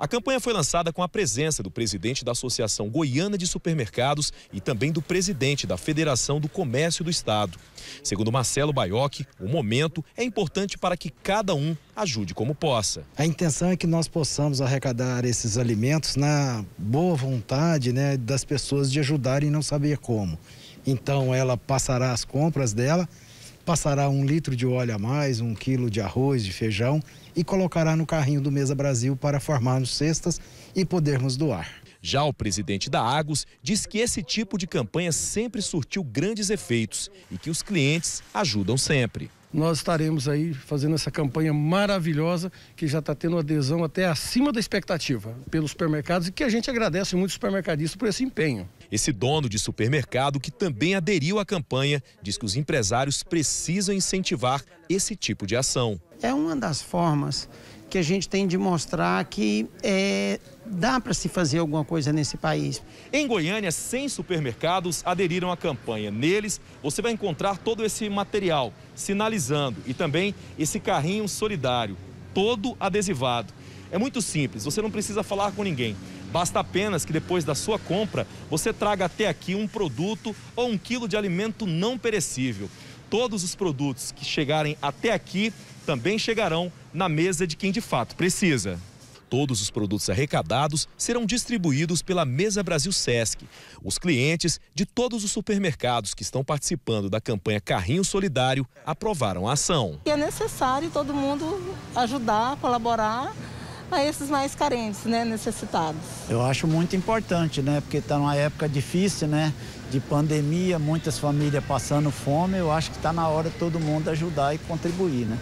A campanha foi lançada com a presença do presidente da Associação Goiana de Supermercados e também do presidente da Federação do Comércio do Estado. Segundo Marcelo Baiocchi, o momento é importante para que cada um ajude como possa. A intenção é que nós possamos arrecadar esses alimentos na boa vontade né, das pessoas de ajudarem e não saber como. Então ela passará as compras dela passará um litro de óleo a mais, um quilo de arroz, de feijão e colocará no carrinho do Mesa Brasil para formarmos cestas e podermos doar. Já o presidente da Agos diz que esse tipo de campanha sempre surtiu grandes efeitos e que os clientes ajudam sempre. Nós estaremos aí fazendo essa campanha maravilhosa que já está tendo adesão até acima da expectativa pelos supermercados e que a gente agradece muito o supermercadista por esse empenho. Esse dono de supermercado, que também aderiu à campanha, diz que os empresários precisam incentivar esse tipo de ação. É uma das formas que a gente tem de mostrar que é, dá para se fazer alguma coisa nesse país. Em Goiânia, 100 supermercados aderiram à campanha. Neles, você vai encontrar todo esse material sinalizando e também esse carrinho solidário, todo adesivado. É muito simples, você não precisa falar com ninguém. Basta apenas que depois da sua compra você traga até aqui um produto ou um quilo de alimento não perecível. Todos os produtos que chegarem até aqui também chegarão na mesa de quem de fato precisa. Todos os produtos arrecadados serão distribuídos pela Mesa Brasil Sesc. Os clientes de todos os supermercados que estão participando da campanha Carrinho Solidário aprovaram a ação. É necessário todo mundo ajudar, colaborar a esses mais carentes, né, necessitados. Eu acho muito importante, né, porque está numa época difícil, né, de pandemia, muitas famílias passando fome, eu acho que está na hora todo mundo ajudar e contribuir, né.